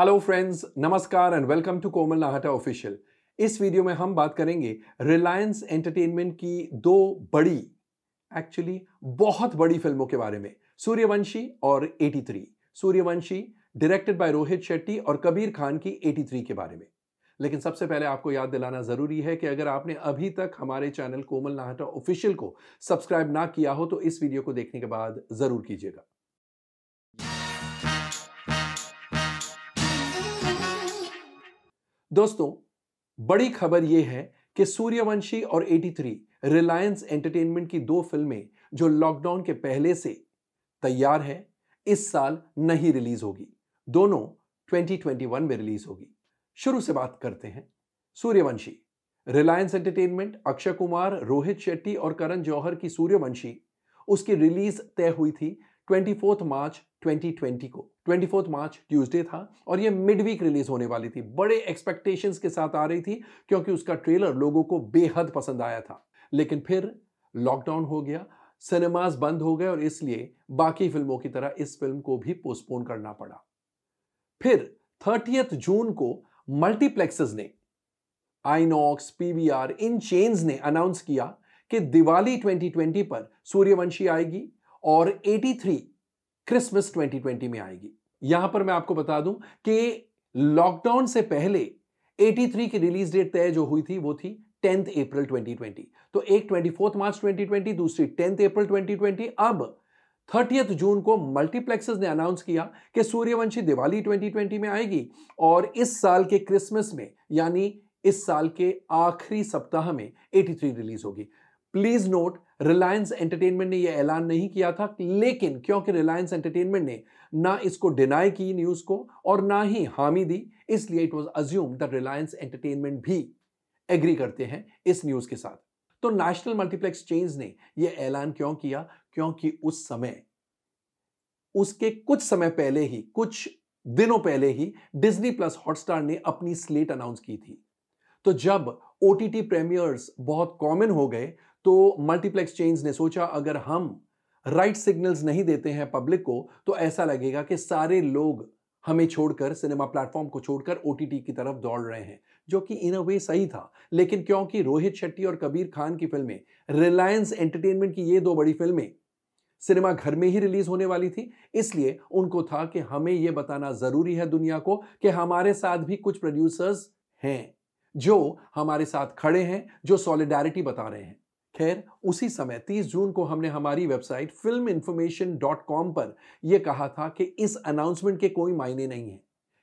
hello friends नमस्कार and welcome to Komal Nahta official इस video में हम बात करेंगे रिलायंस एंटरटेनमेंट की दो बड़ी एक्चुअली बहुत बड़ी फिल्मों के बारे में सूर्यवंशी और 83 सूर्यवंशी डायरेक्टेड बाय रोहित शेट्टी और कबीर खान की 83 के बारे में लेकिन सबसे पहले आपको याद दिलाना ज़रूरी है कि अगर आपने अभी तक हमारे चैनल कोमल नाहटा ऑफिशियल को सब्सक्राइब ना किया हो तो इस वीडियो को देखने के बाद ज़रूर कीजिएगा दोस्तों बड़ी खबर यह है कि सूर्यवंशी और 83 रिलायंस एंटरटेनमेंट की दो फिल्में जो लॉकडाउन के पहले से तैयार है इस साल नहीं रिलीज होगी दोनों 2021 में रिलीज होगी शुरू से बात करते हैं सूर्यवंशी रिलायंस एंटरटेनमेंट अक्षय कुमार रोहित शेट्टी और करण जौहर की सूर्यवंशी उसकी रिलीज तय हुई थी ट्वेंटी मार्च 2020 को 24 मार्च ट्यूसडे था और ये मिड वीक रिलीज होने वाली थी बड़े एक्सपेक्टेशंस के साथ आ रही थी क्योंकि उसका ट्रेलर लोगों को बेहद पसंद आया था लेकिन फिर लॉकडाउन हो गया सिनेमाज बंद हो गए और इसलिए बाकी फिल्मों की तरह इस फिल्म को भी पोस्टपोन करना पड़ा फिर थर्टीथ जून को मल्टीप्लेक्सेस ने आईनॉक्स पीवीआर इन चेन्स ने अनाउंस किया कि दिवाली 2020 पर सूर्यवंशी आएगी और 83 क्रिसमस 2020 में आएगी यहां पर मैं आपको बता दूं कि लॉकडाउन से पहले 83 की रिलीज डेट तय जो हुई थी वो थी टेंथ अप्रैल 2020 तो एक ट्वेंटी मार्च 2020 दूसरी टेंथ अप्रैल 2020 अब थर्टियथ जून को मल्टीप्लेक्सेस ने अनाउंस किया कि सूर्यवंशी दिवाली 2020 में आएगी और इस साल के क्रिसमस में यानी इस साल के आखिरी सप्ताह में 83 रिलीज होगी प्लीज नोट रिलायंस एंटरटेनमेंट ने यह ऐलान नहीं किया था लेकिन क्योंकि रिलायंस एंटरटेनमेंट ने ना इसको डिनाई की न्यूज को और ना ही हामी दी इसलिए it was assume that Reliance Entertainment भी एग्री करते हैं इस न्यूज के साथ तो नेशनल मल्टीप्लेक्स चेंज ने यह ऐलान क्यों किया क्योंकि उस समय उसके कुछ समय पहले ही कुछ दिनों पहले ही डिज्नी प्लस हॉटस्टार ने अपनी स्लेट अनाउंस की थी तो जब ओ टी प्रीमियर्स बहुत कॉमन हो गए तो मल्टीप्लेक्स चेन्स ने सोचा अगर हम राइट सिग्नल्स नहीं देते हैं पब्लिक को तो ऐसा लगेगा कि सारे लोग हमें छोड़कर सिनेमा प्लेटफॉर्म को छोड़कर ओ की तरफ दौड़ रहे हैं जो कि इन अ वे सही था लेकिन क्योंकि रोहित शेट्टी और कबीर खान की फिल्में रिलायंस एंटरटेनमेंट की ये दो बड़ी फिल्में सिनेमा घर में ही रिलीज होने वाली थी इसलिए उनको था कि हमें यह बताना जरूरी है दुनिया को कि हमारे साथ भी कुछ प्रोड्यूसर्स हैं जो हमारे साथ खड़े हैं जो सॉलिडारिटी बता रहे हैं खैर उसी समय 30 जून को हमने हमारी website film information dot com पर यह कहा था कि इस अनाउंसमेंट के कोई मायने नहीं है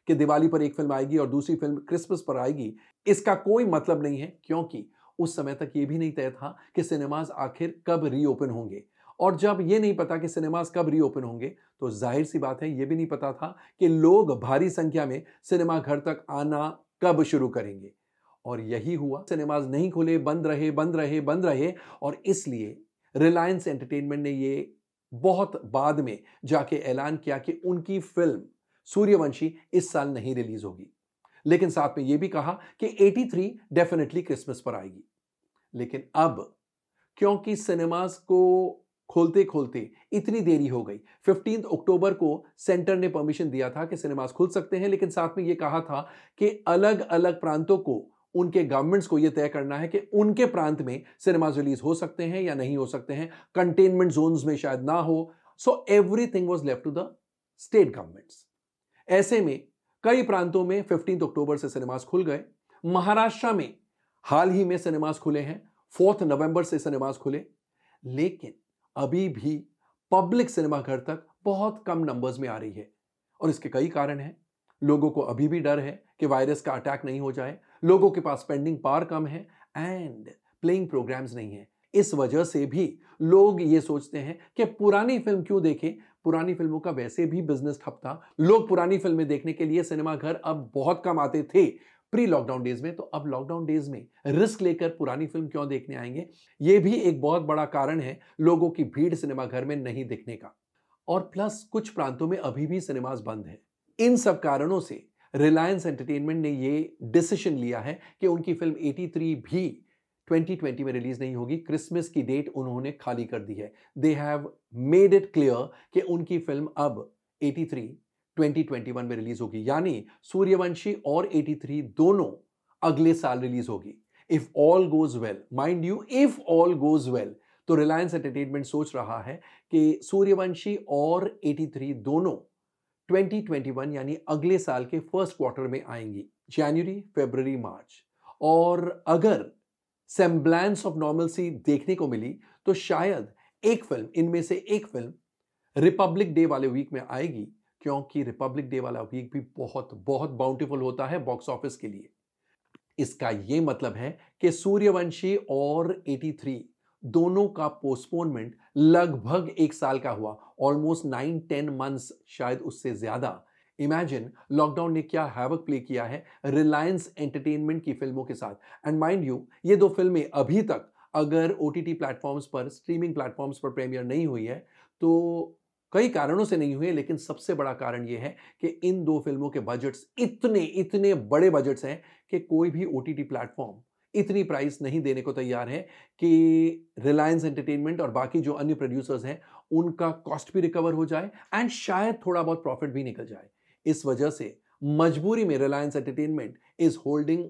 कि दिवाली पर एक फिल्म आएगी और दूसरी फिल्म क्रिसमस पर आएगी इसका कोई मतलब नहीं है क्योंकि उस समय तक यह भी नहीं तय था कि सिनेमाज आखिर कब रीओपन होंगे और जब यह नहीं पता कि सिनेमाज कब रीओपन होंगे तो जाहिर सी बात है यह भी नहीं पता था कि लोग भारी संख्या में सिनेमा घर तक आना कब शुरू करेंगे और यही हुआ सिनेमाज नहीं खुले बंद रहे बंद रहे बंद रहे और इसलिए रिलायंस एंटरटेनमेंट ने ये बहुत बाद में जाके ऐलान किया कि उनकी फिल्म सूर्यवंशी इस साल नहीं रिलीज होगी लेकिन साथ में यह भी कहा कि 83 डेफिनेटली क्रिसमस पर आएगी लेकिन अब क्योंकि सिनेमाज को खोलते खोलते इतनी देरी हो गई फिफ्टीन अक्टूबर को सेंटर ने परमिशन दिया था कि सिनेमाज खुल सकते हैं लेकिन साथ में यह कहा था कि अलग अलग प्रांतों को उनके गवर्नमेंट्स को यह तय करना है कि उनके प्रांत में सिनेमाज रिलीज हो सकते हैं या नहीं हो सकते हैं कंटेनमेंट जोन्स में शायद ना हो so everything was left to the state governments ऐसे में कई प्रांतों में फिफ्टींथ अक्टूबर से सिनेमाज खुल गए महाराष्ट्र में हाल ही में सिनेमाज खुले हैं फोर्थ नवंबर से सिनेमाज खुले लेकिन अभी भी पब्लिक सिनेमाघर तक बहुत कम नंबर्स में आ रही है और इसके कई कारण हैं लोगों को अभी भी डर है कि वायरस का अटैक नहीं हो जाए लोगों के पास पेंडिंग पार कम है एंड प्लेइंग प्रोग्राम्स नहीं है इस वजह से भी लोग ये सोचते हैं कि पुरानी फिल्म क्यों देखें पुरानी फिल्मों का वैसे भी बिजनेस ठप था लोग पुरानी फिल्में देखने के लिए सिनेमाघर अब बहुत कम आते थे प्री लॉकडाउन डेज में तो अब लॉकडाउन डेज में रिस्क लेकर पुरानी फिल्म क्यों देखने आएंगे ये भी एक बहुत बड़ा कारण है लोगों की भीड़ सिनेमाघर में नहीं दिखने का और प्लस कुछ प्रांतों में अभी भी सिनेमाज बंद है इन सब कारणों से रिलायंस एंटरटेनमेंट ने ये डिसीजन लिया है कि उनकी फिल्म 83 भी 2020 में रिलीज नहीं होगी क्रिसमस की डेट उन्होंने खाली कर दी है they have made it clear कि उनकी फिल्म अब 83 2021 में रिलीज होगी यानी सूर्यवंशी और 83 दोनों अगले साल रिलीज होगी if all goes well mind you if all goes well तो रिलायंस एंटरटेनमेंट सोच रहा है कि सूर्यवंशी और 83 दोनों 2021 यानी अगले साल के फर्स्ट क्वार्टर में आएंगी जनवरी फरवरी मार्च और अगर सेम्ब्लांस ऑफ नॉर्मलसी देखने को मिली तो शायद एक फिल्म इनमें से एक फिल्म रिपब्लिक डे वाले वीक में आएगी क्योंकि रिपब्लिक डे वाला वीक भी बहुत बहुत बाउंटिफुल होता है बॉक्स ऑफिस के लिए इसका यह मतलब है कि सूर्यवंशी और 83 दोनों का पोस्टपोनमेंट लगभग एक साल का हुआ ऑलमोस्ट नाइन टेन मंथ्स शायद उससे ज़्यादा इमेजिन लॉकडाउन ने क्या हैवक प्ले किया है रिलायंस एंटरटेनमेंट की फिल्मों के साथ एंड माइंड यू ये दो फिल्में अभी तक अगर ओ टी टी प्लेटफॉर्म्स पर स्ट्रीमिंग प्लेटफॉर्म्स पर प्रीमियर नहीं हुई है तो कई कारणों से नहीं हुए लेकिन सबसे बड़ा कारण यह है कि इन दो फिल्मों के बजट्स इतने इतने बड़े बजट्स हैं कि कोई भी ओ टी टी प्लेटफॉर्म इतनी प्राइस नहीं देने को तैयार है कि रिलायंस एंटरटेनमेंट और बाकी जो अन्य प्रोड्यूसर्स हैं उनका कॉस्ट भी रिकवर हो जाए एंड शायद थोड़ा बहुत प्रॉफिट भी निकल जाए इस वजह से मजबूरी में Reliance Entertainment is holding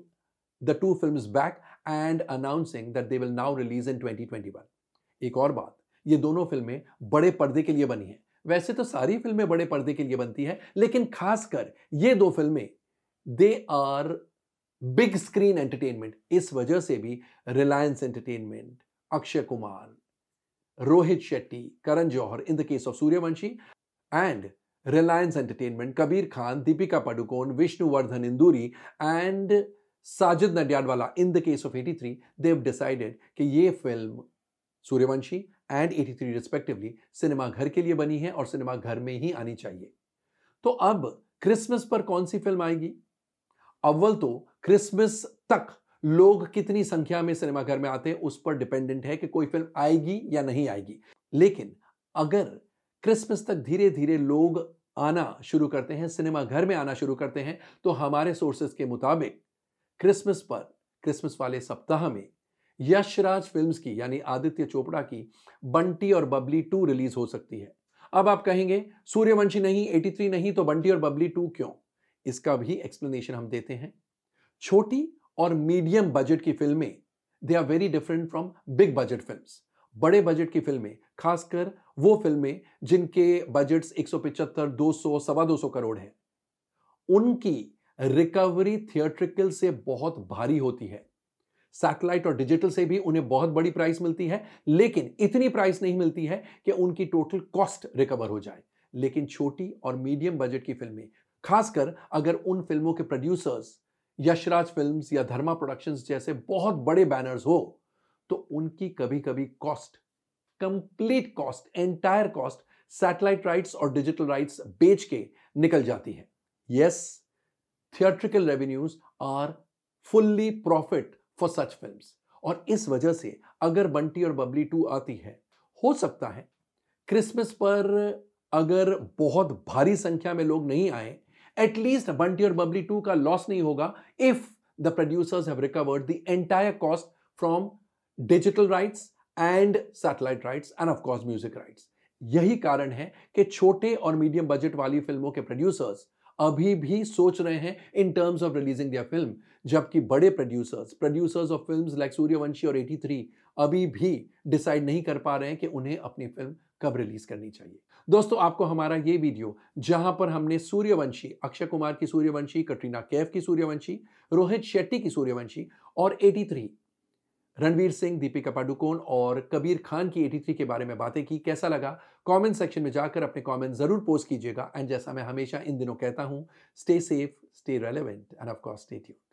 the two film back and announcing that they will now release in 2021 एक और बात ये दोनों फिल्में बड़े पर्दे के लिए बनी हैं वैसे तो सारी फिल्में बड़े पर्दे के लिए बनती हैं लेकिन खासकर ये दो फिल्में they are big screen entertainment इस वजह से भी Reliance Entertainment Akshay Kumar Rohit Shetty Karan Johar in the case of Sooryavanshi and Reliance Entertainment Kabir Khan Deepika Padukone Vishnuvardhan Induri and Sajid Nadiadwala in the case of 83 they've decided कि ये फिल्म सूर्यवंशी एंड 83 रिस्पेक्टिवली सिनेमा घर के लिए बनी है और सिनेमा घर में ही आनी चाहिए तो अब क्रिसमस पर कौन सी फिल्म आएगी अव्वल तो क्रिसमस तक लोग कितनी संख्या में सिनेमाघर में आते हैं उस पर डिपेंडेंट है कि कोई फिल्म आएगी या नहीं आएगी लेकिन अगर क्रिसमस तक धीरे धीरे लोग आना शुरू करते हैं सिनेमाघर में आना शुरू करते हैं तो हमारे सोर्सेस के मुताबिक क्रिसमस पर क्रिसमस वाले सप्ताह में यशराज फिल्म्स की यानी आदित्य चोपड़ा की बंटी और बबली टू रिलीज हो सकती है अब आप कहेंगे सूर्यवंशी नहीं 83 नहीं तो बंटी और बबली टू क्यों इसका भी एक्सप्लेनेशन हम देते हैं छोटी और मीडियम बजट की फिल्में they are very different from big budget films बड़े बजट की फिल्में खासकर वो फिल्में जिनके बजट्स एक सौ पिचहत्तर दो सौ सवा दो सौ करोड़ हैं उनकी रिकवरी थिएट्रिकल से बहुत भारी होती है सैटेलाइट और डिजिटल से भी उन्हें बहुत बड़ी प्राइस मिलती है लेकिन इतनी प्राइस नहीं मिलती है कि उनकी टोटल कॉस्ट रिकवर हो जाए लेकिन छोटी और मीडियम बजट की फिल्में खासकर अगर उन फिल्मों के प्रोड्यूसर्स यशराज फिल्म्स या धर्मा प्रोडक्शंस जैसे बहुत बड़े बैनर्स हो तो उनकी कभी कभी cost complete cost entire cost satellite rights और डिजिटल राइट्स बेच के निकल जाती है yes theatrical revenues are fully profit for such film और इस वजह से अगर बंटी और बबली टू आती है हो सकता है क्रिसमस पर अगर बहुत भारी संख्या में लोग नहीं आए एटलीस्ट बंटी और बबली टू का लॉस नहीं होगा if the producers have recovered the entire cost from digital rights and satellite rights and of course music rights यही कारण है कि छोटे और मीडियम बजट वाली फिल्मों के प्रोड्यूसर्स अभी भी सोच रहे हैं in terms of releasing their film जबकि बड़े producers producers of films like Sooryavanshi और 83 अभी भी डिसाइड नहीं कर पा रहे हैं कि उन्हें अपनी फिल्म कब रिलीज करनी चाहिए दोस्तों आपको हमारा ये वीडियो जहां पर हमने सूर्यवंशी अक्षय कुमार की सूर्यवंशी कटरीना कैफ की सूर्यवंशी रोहित शेट्टी की सूर्यवंशी और 83 रणवीर सिंह दीपिका पाडुकोन और कबीर खान की 83 के बारे में बातें की कैसा लगा कमेंट सेक्शन में जाकर अपने कमेंट जरूर पोस्ट कीजिएगा एंड जैसा मैं हमेशा इन दिनों कहता हूं stay safe stay relevant and of course stay tune